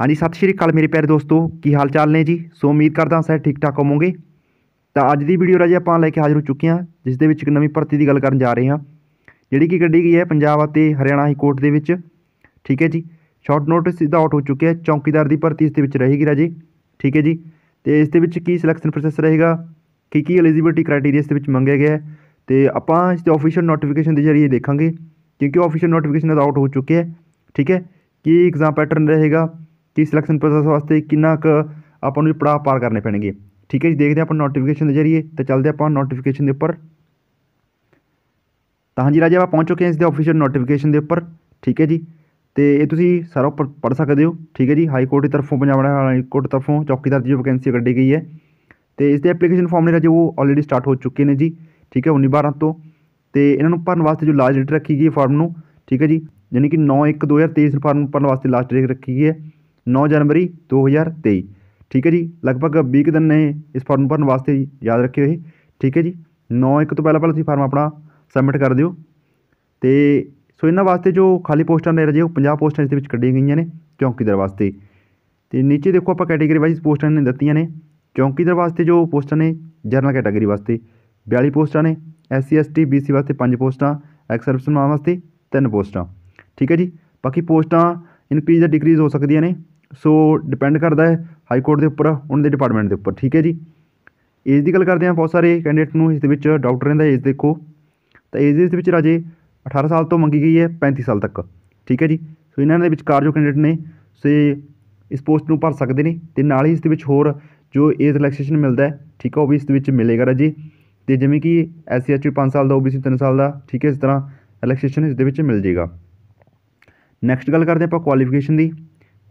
ਹਾਂਜੀ ਸਤਿ ਸ਼੍ਰੀ ਅਕਾਲ ਮੇਰੇ ਪਿਆਰੇ ਦੋਸਤੋ ਕੀ ਹਾਲ ਚਾਲ ਨੇ ਜੀ ਸੋ ਉਮੀਦ ਕਰਦਾ ਸਾਰੇ ਠੀਕ ਠਾਕ ਹੋਵੋਗੇ ਤਾਂ ਅੱਜ ਦੀ ਵੀਡੀਓ ਰਾਜੇ ਆਪਾਂ ਲੈ ਕੇ ਹਾਜ਼ਰ ਹੋ ਚੁੱਕੇ ਹਾਂ ਜਿਸ ਦੇ ਵਿੱਚ ਇੱਕ ਨਵੀਂ ਭਰਤੀ ਦੀ ਗੱਲ ਕਰਨ ਜਾ ਰਹੇ ਹਾਂ ਜਿਹੜੀ ਕਿ ਕੱਢੀ ਗਈ ਹੈ ਪੰਜਾਬ ਅਤੇ ਹਰਿਆਣਾ ਹਾਈ ਕੋਰਟ ਦੇ ਵਿੱਚ ਠੀਕ ਹੈ ਜੀ ਸ਼ਾਰਟ ਨੋਟਿਸ ਇਹਦਾ ਆਊਟ ਹੋ ਚੁੱਕਿਆ ਹੈ ਚੌਂਕੀਦਾਰ ਦੀ ਭਰਤੀ ਇਸ ਦੇ ਵਿੱਚ ਰਹੇਗੀ ਰਾਜੀ ਠੀਕ ਹੈ ਜੀ ਤੇ ਇਸ ਦੇ ਵਿੱਚ ਕੀ ਸਿਲੈਕਸ਼ਨ ਪ੍ਰੋਸੈਸ ਰਹੇਗਾ ਕੀ ਕੀ ਐਲੀਜੀਬਿਲਟੀ ਕ੍ਰਾਈਟੇਰੀਆ ਇਸ ਦੇ ਵਿੱਚ ਮੰਗਿਆ ਗਿਆ ਤੇ ਆਪਾਂ ਇਸ ਦੇ ਆਫੀਸ਼ੀਅਲ ਨੋਟੀਫਿਕੇਸ਼ਨ ਦੇ ਜ਼ਰੀਏ ਦੇਖਾਂਗੇ ਕਿਉਂਕਿ ਆਫੀਸ਼ੀਅਲ ਨੋਟੀਫਿਕੇਸ਼ਨ ਆਊਟ ਹੋ ਚੁੱਕਿਆ ਹੈ ਠੀਕ ਹੈ ਕੀ ਐਗਜ਼ਾਮ ਪੈਟਰਨ ਰਹੇਗਾ ਕਿ ਸਿਲੈਕਸ਼ਨ ਪ੍ਰੋਸੈਸ ਵਾਸਤੇ ਕਿੰਨਾ ਕੁ ਆਪਾਂ ਨੂੰ ਪੜਾਅ ਪਾਰ ਕਰਨੇ ਪੈਣਗੇ ਠੀਕ ਹੈ ਜੀ ਦੇਖਦੇ ਆਪਾਂ ਨੋਟੀਫਿਕੇਸ਼ਨ ਦੇ ਜਰੀਏ ਤੇ ਚੱਲਦੇ ਆਪਾਂ ਨੋਟੀਫਿਕੇਸ਼ਨ ਦੇ ਉੱਪਰ ਤਾਂ ਹਾਂਜੀ ਰਾਜੇ ਆਪਾਂ ਪਹੁੰਚ ਚੁੱਕੇ ਹਾਂ ਇਸ ਦੇ ਆਫੀਸ਼ੀਅਲ ਨੋਟੀਫਿਕੇਸ਼ਨ ਦੇ ਉੱਪਰ ਠੀਕ ਹੈ ਜੀ ਤੇ ਇਹ ਤੁਸੀਂ ਸਾਰਾ ਉੱਪਰ ਪੜ੍ਹ ਸਕਦੇ ਹੋ ਠੀਕ ਹੈ ਜੀ ਹਾਈ ਕੋਰਟ ਦੀ ਤਰਫੋਂ ਪੰਜਾਬ ਹਾਈ ਕੋਰਟ ਤਰਫੋਂ ਚੌਕੀਦਾਰ ਦੀ ਜੋ ਵੈਕੈਂਸੀ ਕੱਢੀ ਗਈ ਹੈ ਤੇ ਇਸ ਦੇ ਐਪਲੀਕੇਸ਼ਨ ਫਾਰਮ ਨੇ ਰਾਜੇ ਉਹ ਆਲਰੇਡੀ ਸਟਾਰਟ ਹੋ ਚੁੱਕੇ ਨੇ ਜੀ ਠੀਕ ਹੈ 19 12 ਤੋਂ ਤੇ ਇਹਨਾਂ ਨੂੰ ਭਰਨ ਵਾਸਤੇ ਜੋ ਲਾਸਟ ਡੇਟ ਰੱਖੀ ਗਈ ਫਾਰਮ ਨੂੰ ਠੀਕ ਹੈ ਜੀ ਯਾਨੀ ਕਿ 9 1 2023 ਫਾਰਮ ਭਰਨ ਵਾਸਤੇ ਲਾਸਟ ਡੇਟ ਰੱਖੀ ਗਈ ਹੈ 9 ਜਨਵਰੀ 2023 ਠੀਕ ਹੈ ਜੀ ਲਗਭਗ 20 ਕੁ ਦਿਨ ਨੇ ਇਸ ਫਾਰਮ ਭਰਨ ਵਾਸਤੇ ਯਾਦ ਰੱਖਿਓ ਇਹ ਠੀਕ ਹੈ ਜੀ 9 ਇੱਕ ਤੋਂ ਪਹਿਲਾਂ ਪਹਿਲਾਂ ਤੁਸੀਂ ਫਾਰਮ ਆਪਣਾ ਸਬਮਿਟ ਕਰ ਦਿਓ ਤੇ ਸੋ ਇਹਨਾਂ ਵਾਸਤੇ ਜੋ ਖਾਲੀ ਪੋਸਟਾਂ ਨੇ ਰਜੇ ਉਹ 50 ਪੋਸਟਾਂ ਇਸ ਦੇ ਵਿੱਚ ਕੱਢੀਆਂ ਗਈਆਂ ਨੇ ਚੌਂਕੀਦਾਰ ਵਾਸਤੇ ਤੇ ਨੀਚੇ ਦੇਖੋ ਆਪਾਂ ਕੈਟਾਗਰੀ ਵਾਈਜ਼ ਪੋਸਟਾਂ ਨੇ ਦਿੱਤੀਆਂ ਨੇ ਚੌਂਕੀਦਾਰ ਵਾਸਤੇ ਜੋ ਪੋਸਟਾਂ ਨੇ ਜਨਰਲ ਕੈਟਾਗਰੀ ਵਾਸਤੇ 42 ਪੋਸਟਾਂ ਨੇ ਐਸਸੀ ਐਸਟੀ ਬੀਸੀ ਵਾਸਤੇ 5 ਪੋਸਟਾਂ ਐਕਸ ਸਰਵਿਸਮੈਨ ਵਾਸਤੇ 3 ਪੋਸਟਾਂ ਠੀਕ ਹੈ ਜੀ ਬਾਕੀ ਪੋਸਟਾਂ ਇਨਕਰੀਜ਼ ਜਾਂ ਡਿਕਰੀਜ਼ ਹੋ ਸਕਦੀਆਂ ਨੇ ਸੋ ਡਿਪੈਂਡ ਕਰਦਾ ਹੈ ਹਾਈ ਕੋਰਟ ਦੇ ਉੱਪਰ ਉਹਨਾਂ ਦੇ ਡਿਪਾਰਟਮੈਂਟ ਦੇ ਉੱਪਰ ਠੀਕ ਹੈ ਜੀ ਏਜ ਦੀ ਗੱਲ ਕਰਦੇ ਹਾਂ ਬਹੁਤ ਸਾਰੇ ਕੈਂਡੀਡੇਟ ਨੂੰ ਇਸ ਦੇ ਵਿੱਚ ਡਾਊਟ ਰਹਿੰਦਾ ਏਜ ਦੇਖੋ ਤਾਂ ਏਜ ਦੇ ਵਿੱਚ ਰਾਜੇ 18 ਸਾਲ ਤੋਂ ਮੰਗੀ ਗਈ ਹੈ 35 ਸਾਲ ਤੱਕ ਠੀਕ ਹੈ ਜੀ ਸੋ ਇਹਨਾਂ ਦੇ ਵਿਚਕਾਰ ਜੋ ਕੈਂਡੀਡੇਟ ਨੇ ਸੇ ਇਸ ਪੋਸਟ ਨੂੰ ਭਰ ਸਕਦੇ ਨੇ ਤੇ ਨਾਲ ਹੀ ਇਸ ਦੇ ਵਿੱਚ ਹੋਰ ਜੋ ਏਜ ਰਿਲੈਕਸੇਸ਼ਨ ਮਿਲਦਾ ਹੈ ਠੀਕ ਹੈ ਉਹ ਵੀ ਇਸ ਦੇ ਵਿੱਚ ਮਿਲੇਗਾ ਰਾਜੇ ਤੇ ਜਿਵੇਂ ਕਿ ਐਸਸੀ 5 ਸਾਲ ਦਾ ਓਬੀਸੀ 3 ਸਾਲ ਦਾ ਠੀਕ ਹੈ ਇਸ ਤਰ੍ਹਾਂ ਰਿਲੈਕਸੇਸ਼ਨ ਇਸ ਦੇ ਵਿੱਚ ਮਿਲ ਜੇਗਾ ਨੈਕਸਟ ਗੱਲ ਕਰਦੇ ਆਪਾਂ ਕੁਆਲੀਫਿਕੇਸ਼ਨ ਦੀ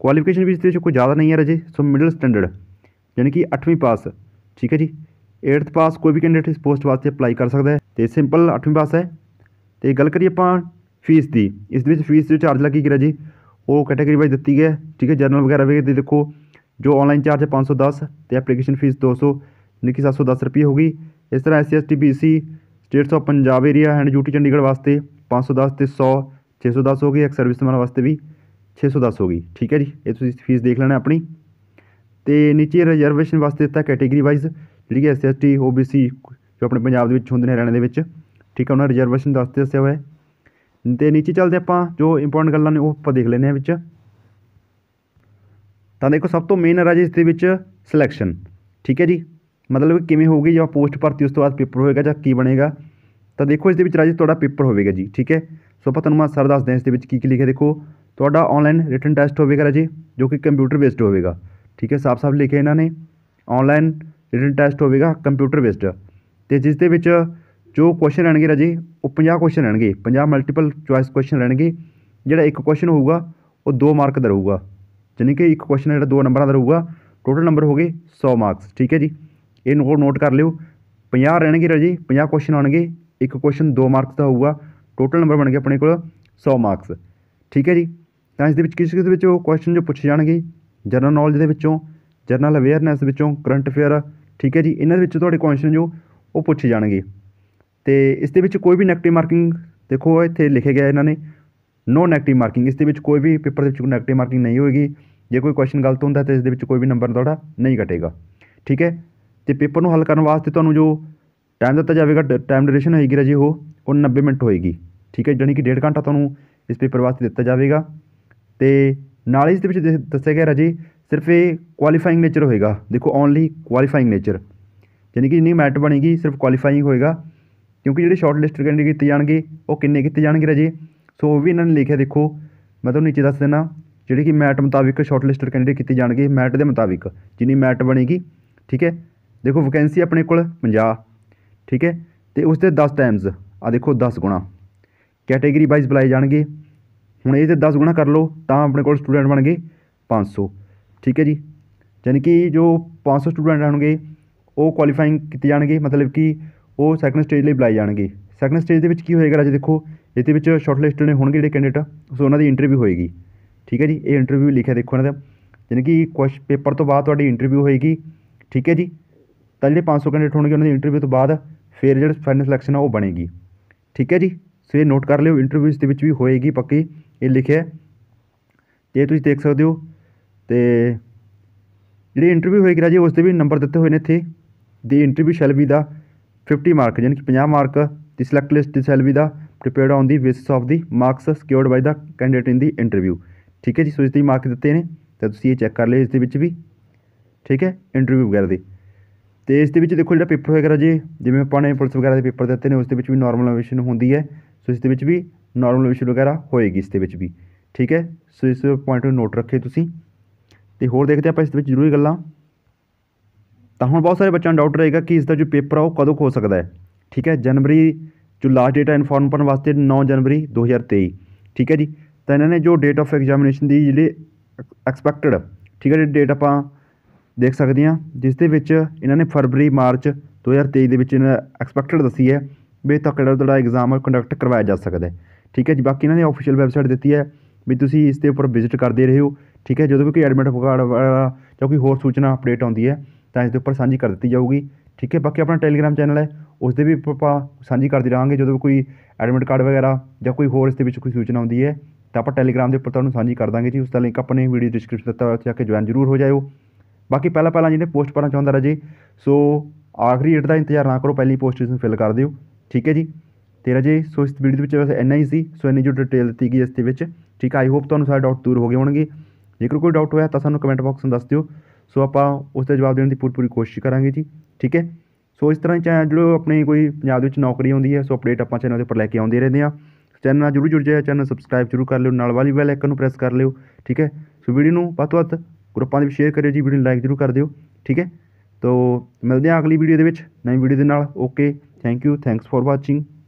ਕੁਆਲੀਫਿਕੇਸ਼ਨ ਵੀ ਇਸ ਦੇ ਵਿੱਚ ਕੋਈ ਜ਼ਿਆਦਾ ਨਹੀਂ ਹੈ ਰਜੇ ਸੋ ਮਿਡਲ ਸਟੈਂਡਰਡ ਯਾਨੀ ਕਿ 8ਵੀਂ ਪਾਸ ਠੀਕ ਹੈ ਜੀ 8th ਪਾਸ ਕੋਈ ਵੀ ਕੈਂਡੀਡੇਟ ਇਸ ਪੋਸਟ ਵਾਸਤੇ ਅਪਲਾਈ ਕਰ ਸਕਦਾ ਹੈ ਤੇ ਸਿੰਪਲ 8ਵੀਂ ਪਾਸ ਹੈ ਤੇ ਗੱਲ ਕਰੀਏ ਆਪਾਂ ਫੀਸ ਦੀ ਇਸ ਦੇ ਵਿੱਚ ਫੀਸ ਜੋ ਚਾਰਜ ਲੱਗੀ ਕਿਰਾ ਜੀ ਉਹ ਕੈਟਾਗਰੀ ਵਾਈਜ਼ ਦਿੱਤੀ ਗਈ ਠੀਕ ਹੈ ਜਰਨਲ ਵਗੈਰਾ ਵੀ ਦੇ ਦੇਖੋ ਜੋ ਆਨਲਾਈਨ ਚਾਰਜ ਹੈ 510 ਤੇ ਐਪਲੀਕੇਸ਼ਨ ਫੀਸ 200 ਨਿੱਕੀ 710 ਰੁਪਏ ਹੋਗੀ ਇਸ ਤਰ੍ਹਾਂ SC ST BC states of Punjab area and UT Chandigarh ਵਾਸਤੇ 510 ਤੇ 100 610 ਹੋ ਗਈ ਇੱਕ ਸਰਵਿਸ ਵਾਸਤੇ ਵੀ 610 ਹੋ ਗਈ ਠੀਕ ਹੈ ਜੀ ਇਹ ਤੁਸੀਂ ਫੀਸ ਦੇਖ ਲੈਣਾ ਆਪਣੀ ਤੇ ਨੀਚੇ ਰਿਜ਼ਰਵੇਸ਼ਨ ਵਾਸਤੇ ਦਿੱਤਾ ਕੈਟਾਗਰੀ ਵਾਈਜ਼ ਜਿਹੜੀ ਐਸ ਬੀ ਓਬੀਸੀ ਜੋ ਆਪਣੇ ਪੰਜਾਬ ਦੇ ਵਿੱਚ ਹੁੰਦੇ ਨੇ ਹਰਿਆਣਾ ਦੇ ਵਿੱਚ ਠੀਕ ਹੈ ਉਹਨਾਂ ਰਿਜ਼ਰਵੇਸ਼ਨ ਦੱਸਦੇ ਦੱਸਿਆ ਹੋਇਆ ਹੈ ਤੇ ਨੀਚੇ ਚੱਲਦੇ ਆਪਾਂ ਜੋ ਇੰਪੋਰਟੈਂਟ ਗੱਲਾਂ ਨੇ ਉਹ ਆਪਾਂ ਦੇਖ ਲੈਂਦੇ ਆ ਵਿੱਚ ਤਾਂ ਦੇਖੋ ਸਭ ਤੋਂ ਮੇਨ ਹੈ ਰਾਜੇ ਇਸ ਦੇ ਵਿੱਚ ਸਿਲੈਕਸ਼ਨ ਠੀਕ ਹੈ ਜੀ ਮਤਲਬ ਕਿਵੇਂ ਹੋਊਗੀ ਜਾਂ ਪੋਸਟ ਭਰਤੀ ਉਸ ਤੋਂ ਬਾਅਦ ਪੇਪਰ ਹੋਏਗਾ ਜਾਂ ਕੀ ਬਣੇਗਾ ਤਾਂ ਦੇਖੋ ਇਸ ਦੇ ਵਿੱਚ ਰਾਜੇ ਤੁਹਾਡਾ ਪੇਪਰ ਹੋਵੇਗਾ ਜੀ ਠੀਕ ਹੈ ਸੋ ਆਪਾਂ ਤੁਹਾਨੂੰ ਮੈਂ ਸਰ ਦੱਸਦੇ ਹਾਂ ਇਸ ਦੇ ਵਿੱਚ ਕੀ ਕੀ ਲਿਖਿਆ ਦੇਖੋ ਤੁਹਾਡਾ ਆਨਲਾਈਨ ਰਿਟਨ ਟੈਸਟ ਹੋਵੇਗਾ ਜੀ ਜੋ ਕਿ ਕੰਪਿਊਟਰ ਬੇਸਡ ਹੋਵੇਗਾ ਠੀਕ ਹੈ ਸਾਫ਼-ਸਾਫ਼ ਲਿਖਿਆ ਇਹਨਾਂ ਨੇ ਆਨਲਾਈਨ ਰਿਟਨ ਟੈਸਟ ਹੋਵੇਗਾ ਕੰਪਿਊਟਰ ਬੇਸਡ ਤੇ ਜਿਸ ਦੇ ਵਿੱਚ ਜੋ ਕੁਐਸਚਨ ਰਹਿਣਗੇ ਰਾਜੀ ਉਹ 50 ਕੁਐਸਚਨ ਰਹਿਣਗੇ 50 ਮਲਟੀਪਲ ਚੁਆਇਸ ਕੁਐਸਚਨ ਰਹਿਣਗੇ ਜਿਹੜਾ ਇੱਕ ਕੁਐਸਚਨ ਹੋਊਗਾ ਉਹ 2 ਮਾਰਕ ਦਾ ਰਹੂਗਾ ਯਾਨੀ ਕਿ ਇੱਕ ਕੁਐਸਚਨ ਜਿਹੜਾ 2 ਨੰਬਰਾਂ ਦਾ ਰਹੂਗਾ ਟੋਟਲ ਨੰਬਰ ਹੋ ਗਏ 100 ਮਾਰਕਸ ਠੀਕ ਹੈ ਜੀ ਇਹ ਨੋਟ ਨੋਟ ਕਰ ਲਿਓ 50 ਰਹਿਣਗੇ ਰਾਜੀ 50 ਕੁਐਸਚਨ ਆਣਗੇ ਇੱਕ ਕੁਐਸਚਨ 2 ਮਾਰਕਸ ਦਾ ਹੋਊਗਾ ਟੋਟਲ ਨੰਬਰ ਬਣ ਗਿਆ ਆਪਣੇ ਕੋਲ 100 ਮਾਰਕਸ ਠੀਕ ਹੈ ਜੀ ਤਾਂ ਇਸ ਦੇ ਵਿੱਚ ਕਿਸੇ ਕਿਸੇ ਵਿੱਚ ਉਹ ਕੁਐਸਚਨ ਜੋ ਪੁੱਛੇ ਜਾਣਗੇ ਜਨਰਲ ਨੌਲੇਜ ਦੇ ਵਿੱਚੋਂ ਜਨਰਲ ਅਵੇਅਰਨੈਸ ਵਿੱਚੋਂ ਕਰੰਟ ਅਫੇਅਰ ਠੀਕ ਹੈ ਜੀ ਇਹਨਾਂ ਦੇ ਵਿੱਚ ਤੁਹਾਡੇ ਕੁਐਸਚਨ ਜੋ ਉਹ ਪੁੱਛੇ ਜਾਣਗੇ ਤੇ ਇਸ ਦੇ ਵਿੱਚ ਕੋਈ ਵੀ ਨੈਗੇਟਿਵ ਮਾਰਕਿੰਗ ਦੇਖੋ ਇੱਥੇ ਲਿਖੇ ਗਿਆ ਇਹਨਾਂ ਨੇ ਨੋ ਨੈਗੇਟਿਵ ਮਾਰਕਿੰਗ ਇਸ ਦੇ ਵਿੱਚ ਕੋਈ ਵੀ ਪੇਪਰ ਦੇ ਵਿੱਚ ਕੋਈ ਨੈਗੇਟਿਵ ਮਾਰਕਿੰਗ ਨਹੀਂ ਹੋਏਗੀ ਜੇ ਕੋਈ ਕੁਐਸਚਨ ਗਲਤ ਹੁੰਦਾ ਤਾਂ ਇਸ ਦੇ ਵਿੱਚ ਕੋਈ ਵੀ ਨੰਬਰ ਤੁਹਾਡਾ ਨਹੀਂ ਘਟੇਗਾ ਠੀਕ ਹੈ ਤੇ ਪੇਪਰ ਨੂੰ ਹੱਲ ਕਰਨ ਵਾਸਤੇ ਤੁਹਾਨੂੰ ਜੋ ਟਾਈਮ ਦਿੱਤਾ ਜਾਵੇਗਾ ਟਾਈਮ ਡਿਊਰੇਸ਼ਨ ਹੋਏਗੀ ਜੀ ਉਹ 90 ਮਿੰਟ ਹੋਏਗੀ ਠੀਕ ਹੈ ਜਾਨੀ ਕਿ ਡੇਢ ਘੰਟਾ ਤੁਹਾਨੂੰ ਇਸ ਪੇਪਰ ਵਾਸਤੇ ਦਿੱਤਾ ਜਾਵੇਗਾ ਤੇ ਨਾਲ ਇਸ ਦੇ ਵਿੱਚ ਦੱਸਿਆ ਗਿਆ ਰਾਜੀ ਸਿਰਫ ਇਹ ਕੁਆਲੀਫਾਈਂਗ ਨੇਚਰ ਹੋਏਗਾ ਦੇਖੋ ਓਨਲੀ ਕੁਆਲੀਫਾਈਂਗ ਨੇਚਰ ਯਾਨੀ ਕਿ ਜਿੰਨੀ ਮੈਟ ਬਣੇਗੀ ਸਿਰਫ ਕੁਆਲੀਫਾਈਂਗ ਹੋਏਗਾ ਕਿਉਂਕਿ ਜਿਹੜੇ ਸ਼ਾਰਟ ਲਿਸਟ ਕੈਂਡੀਡੇਟ ਕੀਤੇ ਜਾਣਗੇ ਉਹ ਕਿੰਨੇ ਕੀਤੇ ਜਾਣਗੇ ਰਾਜੀ ਸੋ ਵੀ ਇਹਨਾਂ ਨੇ ਲਿਖਿਆ ਦੇਖੋ ਮੈਂ ਤੁਹਾਨੂੰ ਨੀਚੇ ਦੱਸ ਦਿੰਦਾ ਜਿਹੜੇ ਕਿ ਮੈਟ ਮੁਤਾਬਿਕ ਸ਼ਾਰਟ ਲਿਸਟ ਕੈਂਡੀਡੇਟ ਕੀਤੇ ਜਾਣਗੇ ਮੈਟ ਦੇ ਮੁਤਾਬਿਕ ਜਿੰਨੀ ਮੈਟ ਬਣੇਗੀ ਠੀਕ ਹੈ ਦੇਖੋ ਵੈਕੈਂਸੀ ਆਪਣੇ ਕੋਲ 50 ਠੀਕ ਹੈ ਤੇ ਉਸ ਦੇ 10 ਟਾਈਮਸ ਆ ਦੇਖੋ 10 ਗੁਣਾ ਕੈਟਾਗਰੀ ਵਾਈਜ਼ ਬੁਲਾਏ ਜਾਣਗੇ ਹੁਣ ਇਹ ਤੇ 10 ਗੁਣਾ ਕਰ ਲਓ ਤਾਂ ਆਪਣੇ ਕੋਲ ਸਟੂਡੈਂਟ ਬਣ ਗਏ 500 ਠੀਕ ਹੈ ਜੀ ਯਾਨੀ ਕਿ ਜੋ 500 ਸਟੂਡੈਂਟ ਆਣਗੇ ਉਹ ਕੁਆਲੀਫਾਈਂਗ ਕੀਤੇ ਜਾਣਗੇ ਮਤਲਬ ਕਿ ਉਹ ਸੈਕੰਡ ਸਟੇਜ ਲਈ ਬੁਲਾਏ ਜਾਣਗੇ ਸੈਕੰਡ ਸਟੇਜ ਦੇ ਵਿੱਚ ਕੀ ਹੋਏਗਾ ਰਾਜੇ ਦੇਖੋ ਇਹਦੇ ਵਿੱਚ ਸ਼ਾਰਟ ਨੇ ਹੋਣਗੇ ਜਿਹੜੇ ਕੈਂਡੀਡੇਟ ਸੋ ਉਹਨਾਂ ਦੀ ਇੰਟਰਵਿਊ ਹੋਏਗੀ ਠੀਕ ਹੈ ਜੀ ਇਹ ਇੰਟਰਵਿਊ ਲਿਖਿਆ ਦੇਖੋ ਇਹਨਾਂ ਦਾ ਯਾਨੀ ਕਿ ਕੁਐਸ਼ ਪੇਪਰ ਤੋਂ ਬਾਅਦ ਤੁਹਾਡੀ ਇੰਟਰਵਿਊ ਹੋਏਗੀ ਠੀਕ ਹੈ ਜੀ ਤਾਂ ਜਿਹੜੇ 500 ਕੈਂਡੀਡੇਟ ਹੋਣਗੇ ਉਹਨਾਂ ਦੀ ਇੰਟਰਵਿਊ ਤੋਂ ਬਾਅਦ ਫਿਰ ਜਿਹੜਾ ਫਾਈਨਲ ਸਿਲੈਕਸ਼ਨ ਆ ਉਹ ਬਣੇਗੀ ਠੀਕ ਹੈ ਜੀ ਸੋ ਇਹ ਨੋਟ ਕਰ ਲਿਓ ਇੰਟਰਵਿਊਜ਼ ਦੇ ਵਿੱਚ ਵੀ ਹੋਏਗੀ ਪੱਕੀ ਇਹ ਲਿਖਿਆ ਤੇ ਤੁਸੀਂ ਦੇਖ ਸਕਦੇ ਹੋ ਤੇ ਜਿਹੜੀ ਇੰਟਰਵਿਊ ਹੋਏਗੀ ਰਾਜੇ ਉਸ ਤੇ ਵੀ ਨੰਬਰ ਦਿੱਤੇ ਹੋਏ ਨੇ ਇੱਥੇ ਦੀ ਇੰਟਰਵਿਊ ਸ਼ੈਲ ਵੀ ਦਾ 50 ਮਾਰਕ ਯਾਨੀ ਕਿ 50 ਮਾਰਕ ਦੀ ਸਿਲੈਕਟ ਲਿਸਟ ਦੀ ਸ਼ੈਲ ਵੀ ਦਾ prepared on the basis of the marks secured by the candidate in the interview ਠੀਕ ਹੈ ਜੀ ਸੋ ਇਸ ਦੀ ਮਾਰਕ ਦਿੱਤੇ ਨੇ ਤਾਂ ਤੁਸੀਂ ਇਹ ਚੈੱਕ ਕਰ ਲਿਓ ਇਸ ਦੇ ਵਿੱਚ ਵੀ ਠੀਕ ਹੈ ਇੰਟਰਵਿਊ ਵਗੈਰਾ ਦੇ ਤੇ ਇਸ ਦੇ ਵਿੱਚ ਦੇਖੋ ਜਿਹੜਾ ਪੇਪਰ ਹੋਏਗਾ ਜੀ ਜਿਵੇਂ ਆਪਾਂ ਨੇ ਪੁਲਿਸ ਵਗੈਰਾ ਦੇ ਪੇਪਰ ਦਿੱਤੇ ਨੇ ਉਸ ਦੇ ਵਿੱਚ ਵੀ ਨਾਰਮਲ ਨੋਵੇਸ਼ਨ ਹੁੰਦੀ ਹੈ ਸੋ ਇਸ ਦੇ ਵਿੱਚ ਵੀ ਨਾਰਮਲ ਵਿਸ਼ਲ ਵਗੈਰਾ ਹੋਏਗੀ ਇਸ ਦੇ ਵਿੱਚ ਵੀ ਠੀਕ ਹੈ ਸੋ ਇਸ ਪੁਆਇੰਟ ਨੂੰ ਨੋਟ ਰੱਖੇ ਤੁਸੀਂ ਤੇ ਹੋਰ ਦੇਖਦੇ ਆਪਾਂ ਇਸ ਦੇ ਵਿੱਚ ਜ਼ਰੂਰੀ ਗੱਲਾਂ ਤਾਂ ਹੁਣ ਬਹੁਤ ਸਾਰੇ ਬੱਚਿਆਂ ਨੂੰ ਡਾਊਟ ਰਹੇਗਾ ਕਿ ਇਸ ਦਾ ਜੋ ਪੇਪਰ ਆ ਉਹ ਕਦੋਂ ਹੋ ਸਕਦਾ ਹੈ ਠੀਕ ਹੈ ਜਨਵਰੀ ਜੋ ਲਾਸਟ ਡੇਟ ਹੈ ਇਨਫੋਰਮ ਕਰਨ ਵਾਸਤੇ 9 ਜਨਵਰੀ 2023 ਠੀਕ ਹੈ ਜੀ ਤਾਂ ਇਹਨਾਂ ਨੇ ਜੋ ਡੇਟ ਆਫ ਐਗਜ਼ਾਮੀਨੇਸ਼ਨ ਦੀ ਜਿਹੜੀ ਐਕਸਪੈਕਟਡ ਠੀਕ ਹੈ ਜੀ ਡੇਟ ਆਪਾਂ ਦੇਖ ਸਕਦੇ ਹਾਂ ਜਿਸ ਦੇ ਵਿੱਚ ਇਹਨਾਂ ਨੇ ਫਰਵਰੀ ਮਾਰਚ 2023 ਦੇ ਵਿੱਚ ਇਹਨਾਂ ਐਕਸਪੈਕਟਡ ਦੱਸੀ ਹੈ ਵੀ ਤੱਕੜਾ ਜਿਹੜਾ ਐਗਜ਼ਾਮ ਕੰਡਕਟ ਕਰਵਾਇਆ ਜਾ ਸਕਦਾ ਹੈ ਠੀਕ ਹੈ ਜੀ ਬਾਕੀ ਇਹਨਾਂ ਨੇ ਆਫੀਸ਼ੀਅਲ ਵੈਬਸਾਈਟ ਦਿੱਤੀ ਹੈ ਵੀ ਤੁਸੀਂ ਇਸ ਦੇ ਉੱਪਰ ਵਿਜ਼ਿਟ ਕਰਦੇ ਰਹੋ ਠੀਕ ਹੈ ਜਦੋਂ ਵੀ ਕੋਈ ਐਡਮਿਟ ਕਾਰਡ ਵਾਲਾ ਜਾਂ ਕੋਈ ਹੋਰ ਸੂਚਨਾ ਅਪਡੇਟ ਆਉਂਦੀ ਹੈ ਤਾਂ ਇਸ ਦੇ ਉੱਪਰ ਸਾਂਝੀ ਕਰ ਦਿੱਤੀ ਜਾਊਗੀ ਠੀਕ ਹੈ ਬਾਕੀ ਆਪਣਾ ਟੈਲੀਗ੍ਰਾਮ ਚੈਨਲ ਹੈ ਉਸ ਦੇ ਵੀ ਆਪਾਂ ਸਾਂਝੀ ਕਰਦੇ ਰਹਾਂਗੇ ਜਦੋਂ ਵੀ ਕੋਈ ਐਡਮਿਟ ਕਾਰਡ ਵਗੈਰਾ ਜਾਂ ਕੋਈ ਹੋਰ ਇਸ ਦੇ ਵਿੱਚ ਕੋਈ ਸੂਚਨਾ ਆਉਂਦੀ ਹੈ ਤਾਂ ਆਪਾਂ ਟੈਲੀਗ੍ਰਾਮ ਦੇ ਉੱਪਰ ਤੁਹਾਨੂੰ ਸਾਂਝੀ ਕਰ ਦਾਂਗੇ ਜੀ ਉਸ ਦਾ ਲਿੰਕ ਆਪਣੇ ਵੀਡੀਓ ਡਿਸਕ੍ਰਿਪਸ਼ਨ ਦਿੱਤਾ ਹੋਇਆ ਉੱਥੇ ਜਾ ਕੇ ਜੁਆਇਨ ਜ਼ਰੂਰ ਹੋ ਜਾਇਓ ਬਾਕੀ ਪਹਿਲਾਂ ਪਹਿਲਾਂ ਜਿਹਨੇ ਪੋਸਟ ਪਾਣਾ ਚਾਹੁੰਦਾ ਰਾਜੇ ਸੋ ਆਖਰੀ ਡੇਟ ਦਾ ਇੰਤਜ਼ਾਰ ਨਾ ਕਰੋ ਪਹਿਲੀ ਪੋਸਟ ਇਸ ਨੂੰ ਫਿਲ ਕਰ ਦਿਓ ਠੀਕ ਹੈ ਜੀ ਤੇ ਰਾਜੇ ਸੋ ਇਸ ਵੀਡੀਓ ਦੇ ਵਿੱਚ ਬਸ ਇੰਨਾ ਹੀ ਸੀ ਸੋ ਇੰਨੀ ਜੋ ਡਿਟੇਲ ਦਿੱਤੀ ਗਈ ਇਸ ਦੇ ਵਿੱਚ ਠੀਕ ਆਈ ਹੋਪ ਤੁਹਾਨੂੰ ਸਾਰੇ ਡਾਊਟ ਦੂਰ ਹੋ ਗਏ ਹੋਣਗੇ ਜੇਕਰ ਕੋਈ ਡਾਊਟ ਹੋਇਆ ਤਾਂ ਸਾਨੂੰ ਕਮੈਂਟ ਬਾਕਸ ਵਿੱਚ ਦੱਸ ਦਿਓ ਸੋ ਆਪਾਂ ਉਸ ਦਾ ਜਵਾਬ ਦੇਣ ਦੀ ਪੂਰੀ ਪੂਰੀ ਕੋਸ਼ਿਸ਼ ਕਰਾਂਗੇ ਜੀ ਠੀਕ ਹੈ ਸੋ ਇਸ ਤਰ੍ਹਾਂ ਹੀ ਚੈਨਲ ਆਪਣੇ ਕੋਈ ਪੰਜਾਬ ਦੇ ਵਿੱਚ ਨੌਕਰੀ ਆਉਂਦੀ ਹੈ ਸੋ ਅਪਡੇਟ ਆਪਾਂ ਚੈਨਲ ਦੇ ਉੱਪਰ ਲੈ ਕੇ ਆਉਂਦੇ ਰਹਿੰਦੇ ਆ ਚੈਨਲ ਨਾਲ ਜੁੜੂ ਜੁੜ ਜਾਇਆ ਚੈਨਲ ਸਬਸਕ੍ਰਾਈਬ ਜਰੂਰ ਕਰ ਲਿਓ ਨਾਲ ਵਾਲੀ ਬੈਲ ਆਈਕਨ ਨੂੰ ਪ੍ਰੈਸ ਕਰ ਲਿਓ ਠੀਕ ਹੈ ਸੋ ਵੀਡੀਓ ਨੂੰ ਵੱਧ ਤੋਂ ਵੱਧ ਗਰੁੱਪਾਂ ਦੇ ਵਿੱਚ ਸ਼ੇਅਰ ਕਰਿਓ ਜੀ ਵੀਡੀਓ ਨੂੰ ਲਾਈਕ ਜਰੂਰ ਕਰ ਦਿਓ ਠੀਕ ਹੈ ਤੋ ਮਿਲਦੇ ਆ ਅਗਲੀ ਵੀਡੀਓ ਦੇ ਵਿੱਚ ਨਵੀਂ ਵੀਡੀਓ ਦੇ ਨਾਲ okay thank you thanks for watching